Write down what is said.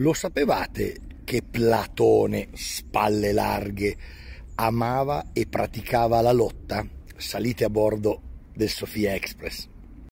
Lo sapevate che Platone, spalle larghe, amava e praticava la lotta? Salite a bordo del Sofia Express.